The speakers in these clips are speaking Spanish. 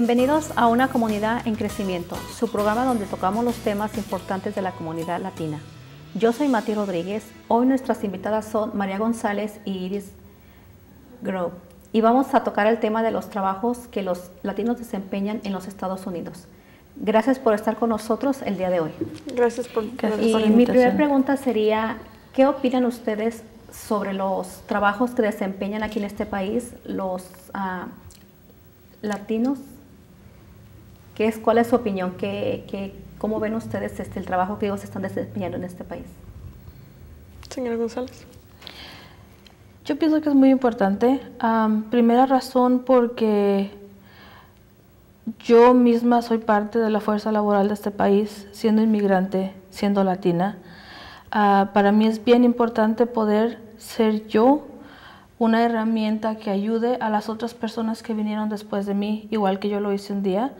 Bienvenidos a Una Comunidad en Crecimiento, su programa donde tocamos los temas importantes de la comunidad latina. Yo soy Mati Rodríguez, hoy nuestras invitadas son María González y Iris Grove, y vamos a tocar el tema de los trabajos que los latinos desempeñan en los Estados Unidos. Gracias por estar con nosotros el día de hoy. Gracias por, y mi primera pregunta sería, ¿qué opinan ustedes sobre los trabajos que desempeñan aquí en este país los ah, latinos ¿Qué es, ¿Cuál es su opinión? ¿Qué, cómo ven ustedes este, el trabajo que ellos están desempeñando en este país? Señora González. Yo pienso que es muy importante. primera razón porque yo misma soy parte de la fuerza laboral de este país, siendo inmigrante, siendo latina. Ah, para mí es bien importante poder ser yo una herramienta que ayude a las otras personas que vinieron después de mí, igual que yo lo hice un día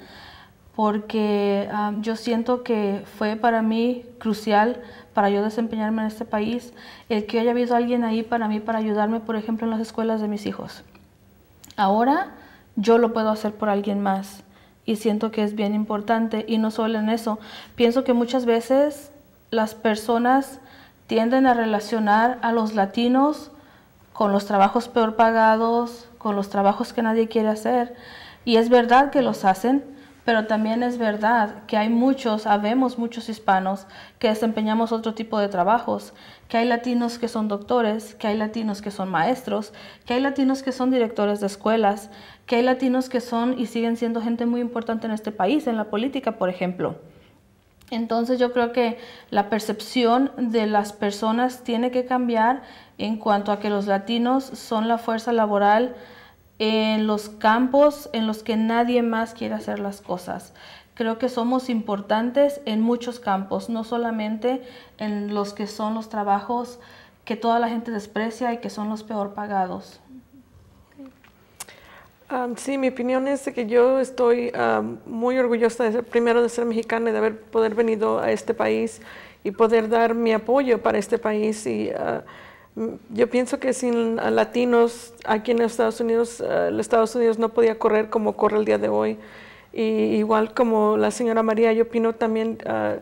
porque ah, yo siento que fue para mí crucial para yo desempeñarme en este país, el que haya habido alguien ahí para mí para ayudarme, por ejemplo, en las escuelas de mis hijos. Ahora yo lo puedo hacer por alguien más y siento que es bien importante y no solo en eso, pienso que muchas veces las personas tienden a relacionar a los latinos con los trabajos peor pagados, con los trabajos que nadie quiere hacer y es verdad que los hacen, pero también es verdad que hay muchos, habemos muchos hispanos que desempeñamos otro tipo de trabajos, que hay latinos que son doctores, que hay latinos que son maestros, que hay latinos que son directores de escuelas, que hay latinos que son y siguen siendo gente muy importante en este país, en la política, por ejemplo. Entonces yo creo que la percepción de las personas tiene que cambiar en cuanto a que los latinos son la fuerza laboral en los campos en los que nadie más quiere hacer las cosas. Creo que somos importantes en muchos campos, no solamente en los que son los trabajos que toda la gente desprecia y que son los peor pagados. Um, sí, mi opinión es que yo estoy um, muy orgullosa de primero de ser mexicana y de haber poder venido a este país y poder dar mi apoyo para este país y uh, yo pienso que sin latinos aquí en Estados Unidos, eh, los Estados Unidos no podía correr como corre el día de hoy. Y igual como la señora María, yo opino también eh,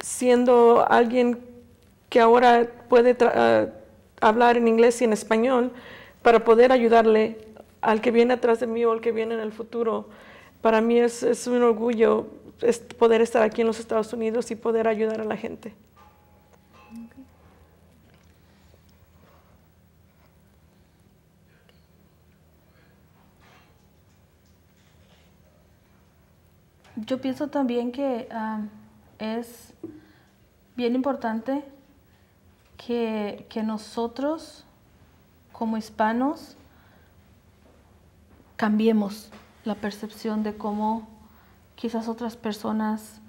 siendo alguien que ahora puede eh, hablar en inglés y en español para poder ayudarle al que viene atrás de mí o al que viene en el futuro. Para mí es, un orgullo poder estar aquí en los Estados Unidos y poder ayudar a la gente. yo pienso también que ah, es bien importante que, nosotros como hispanos cambiemos la percepción de cómo quizás otras personas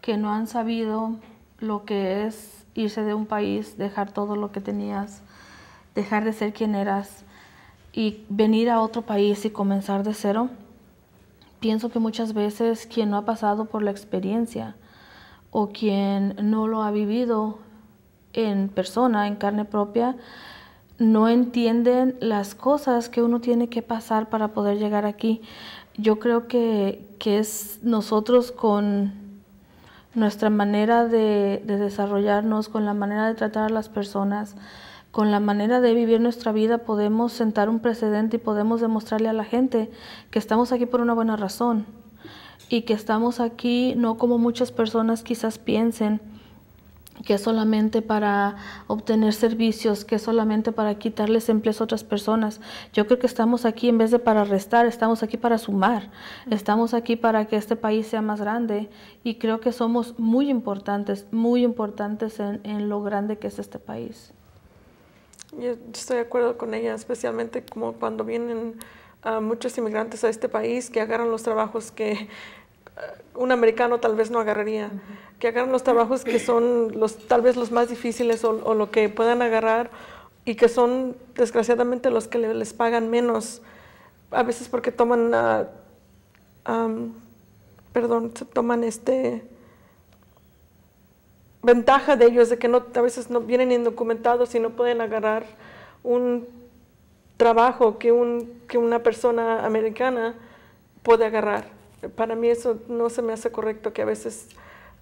que no han sabido lo que es irse de un país, dejar todo lo que tenías, dejar de ser quien eras y venir a otro país y comenzar de cero, pienso que muchas veces quien no ha pasado por la experiencia o quien no lo ha vivido en persona, en carne propia, no entienden las cosas que uno tiene que pasar para poder llegar aquí. Yo creo que, es nosotros con nuestra manera de, de desarrollarnos, con la manera de tratar a las personas, con la manera de vivir nuestra vida podemos sentar un precedente y podemos demostrarle a la gente que estamos aquí por una buena razón y que estamos aquí no como muchas personas quizás piensen que es solamente para obtener servicios, que es solamente para quitarles empleos a otras personas. Yo creo que estamos aquí en vez de para restar, estamos aquí para sumar, estamos aquí para que este país sea más grande y creo que somos muy importantes, muy importantes en lo grande que es este país. Yo estoy de acuerdo con ella, especialmente como cuando vienen ah, muchos inmigrantes a este país que agarran los trabajos que ah, un americano tal vez no agarraría, que agarran los trabajos que son los, tal vez los más difíciles o, lo que puedan agarrar y que son desgraciadamente los que les pagan menos, a veces porque toman, ah, perdón, toman este ventaja de ellos de que a veces no vienen indocumentados y no pueden agarrar un trabajo que, un, que una persona americana puede agarrar. Para mí eso no se me hace correcto que a veces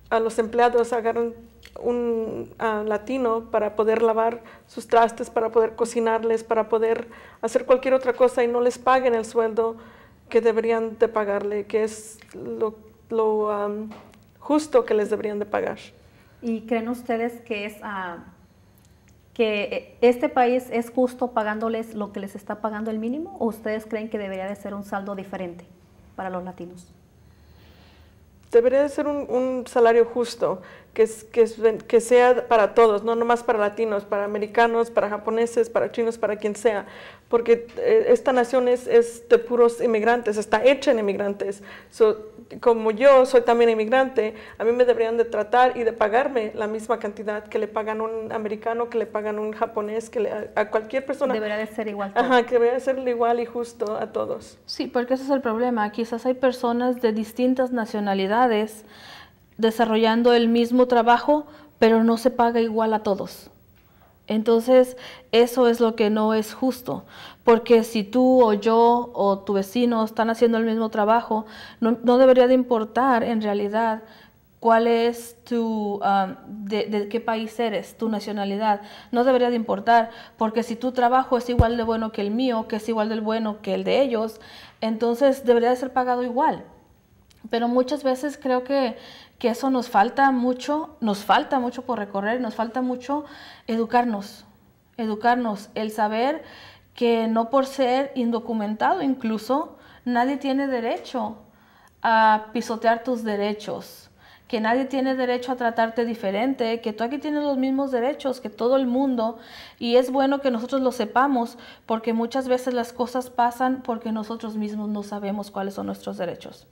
a los empleados agarran un latino para poder lavar sus trastes, para poder cocinarles, para poder hacer cualquier otra cosa y no les paguen el sueldo que deberían de pagarle, que es lo, justo que les deberían de pagar. ¿Y creen ustedes que es ah, que este país es justo pagándoles lo que les está pagando el mínimo o ustedes creen que debería de ser un saldo diferente para los latinos? Debería de ser un, salario justo, que, que, que, sea para todos, no nomás para latinos, para americanos, para japoneses, para chinos, para quien sea, porque eh, esta nación es, de puros inmigrantes, está hecha en inmigrantes como yo soy también inmigrante, a mí me deberían de tratar y de pagarme la misma cantidad que le pagan un americano, que le pagan un japonés, que a, cualquier persona. Debería de ser igual. Ajá, que debería de ser igual y justo a todos. Sí, porque ese es el problema. Quizás hay personas de distintas nacionalidades desarrollando el mismo trabajo, pero no se paga igual a todos. Entonces, eso es lo que no es justo, porque si tú o yo o tu vecino están haciendo el mismo trabajo, no, debería de importar en realidad cuál es tu, um, de, de, qué país eres, tu nacionalidad. No debería de importar, porque si tu trabajo es igual de bueno que el mío, que es igual de bueno que el de ellos, entonces debería de ser pagado igual. Pero muchas veces creo que, que eso nos falta mucho, nos falta mucho por recorrer, nos falta mucho educarnos, educarnos, el saber que no por ser indocumentado incluso, nadie tiene derecho a pisotear tus derechos, que nadie tiene derecho a tratarte diferente, que tú aquí tienes los mismos derechos que todo el mundo y es bueno que nosotros lo sepamos porque muchas veces las cosas pasan porque nosotros mismos no sabemos cuáles son nuestros derechos.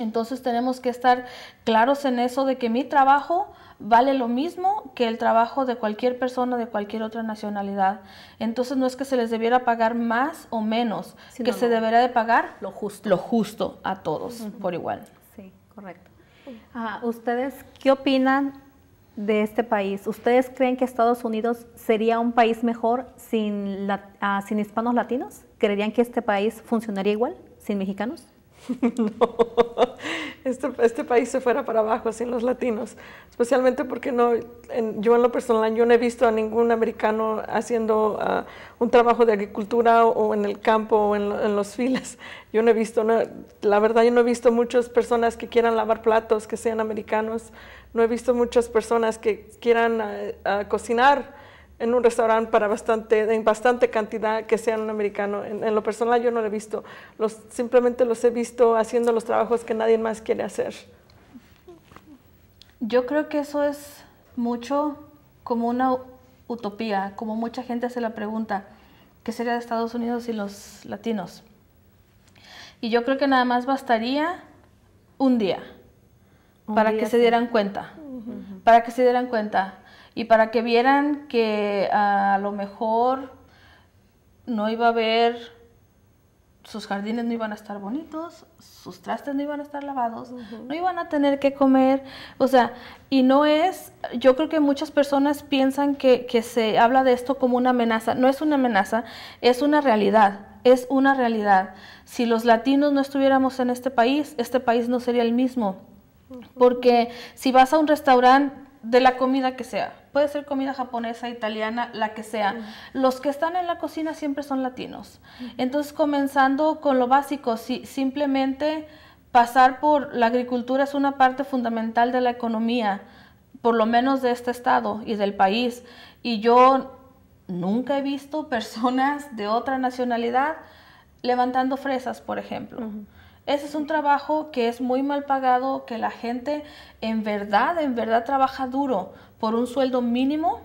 Entonces tenemos que estar claros en eso de que mi trabajo vale lo mismo que el trabajo de cualquier persona de cualquier otra nacionalidad. Entonces no es que se les debiera pagar más o menos, que se deberá debería de pagar lo justo. Lo justo a todos por igual. Sí, correcto. Ah, ¿Ustedes qué opinan de este país? ¿Ustedes creen que Estados Unidos sería un país mejor sin, ah, sin hispanos latinos? ¿Creerían que este país funcionaría igual sin mexicanos? no, este, este, país se fuera para abajo sin los latinos, especialmente porque no, yo en lo personal yo no he visto a ningún americano haciendo ah, un trabajo de agricultura o, en el campo o en, los filas. Yo no he visto, la verdad yo no he visto muchas personas que quieran lavar platos que sean americanos, no he visto muchas personas que quieran ah, ah, cocinar en un restaurante para bastante, en bastante cantidad que sean un americano. En, lo personal yo no lo he visto, los, simplemente los he visto haciendo los trabajos que nadie más quiere hacer. Yo creo que eso es mucho como una utopía, como mucha gente se la pregunta, ¿qué sería de Estados Unidos y los latinos? Y yo creo que nada más bastaría un día para que se dieran cuenta, para que se dieran cuenta y para que vieran que ah, a lo mejor no iba a haber, sus jardines no iban a estar bonitos, sus trastes no iban a estar lavados, no iban a tener que comer, o sea, y no es, yo creo que muchas personas piensan que, que se habla de esto como una amenaza, no es una amenaza, es una realidad, es una realidad. Si los latinos no estuviéramos en este país, este país no sería el mismo. Porque si vas a un restaurante, de la comida que sea. Puede ser comida japonesa, italiana, la que sea. Los que están en la cocina siempre son latinos. Entonces, comenzando con lo básico, si simplemente pasar por la agricultura es una parte fundamental de la economía, por lo menos de este estado y del país. Y yo nunca he visto personas de otra nacionalidad levantando fresas, por ejemplo. Ese es un trabajo que es muy mal pagado, que la gente en verdad, en verdad trabaja duro por un sueldo mínimo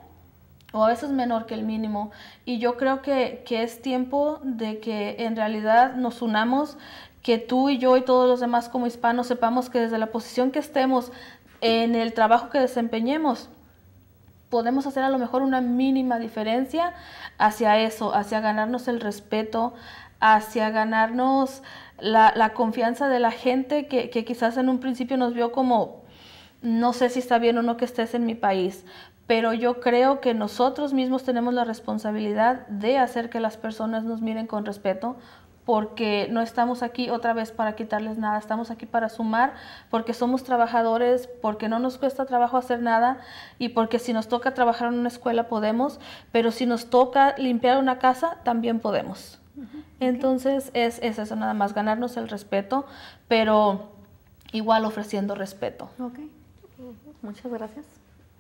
o a veces menor que el mínimo. Y yo creo que, que es tiempo de que en realidad nos unamos, que tú y yo y todos los demás como hispanos sepamos que desde la posición que estemos, en el trabajo que desempeñemos, podemos hacer a lo mejor una mínima diferencia hacia eso, hacia ganarnos el respeto, hacia ganarnos la, confianza de la gente que quizás en un principio nos vio como, no sé si está bien o no que estés en mi país, pero yo creo que nosotros mismos tenemos la responsabilidad de hacer que las personas nos miren con respeto, porque no estamos aquí otra vez para quitarles nada, estamos aquí para sumar, porque somos trabajadores, porque no nos cuesta trabajo hacer nada y porque si nos toca trabajar en una escuela podemos, pero si nos toca limpiar una casa también podemos. Entonces es, eso nada más, ganarnos el respeto, pero igual ofreciendo respeto. Ok. Muchas gracias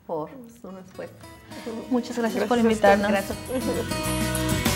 por su respuesta. Muchas gracias, por invitarnos.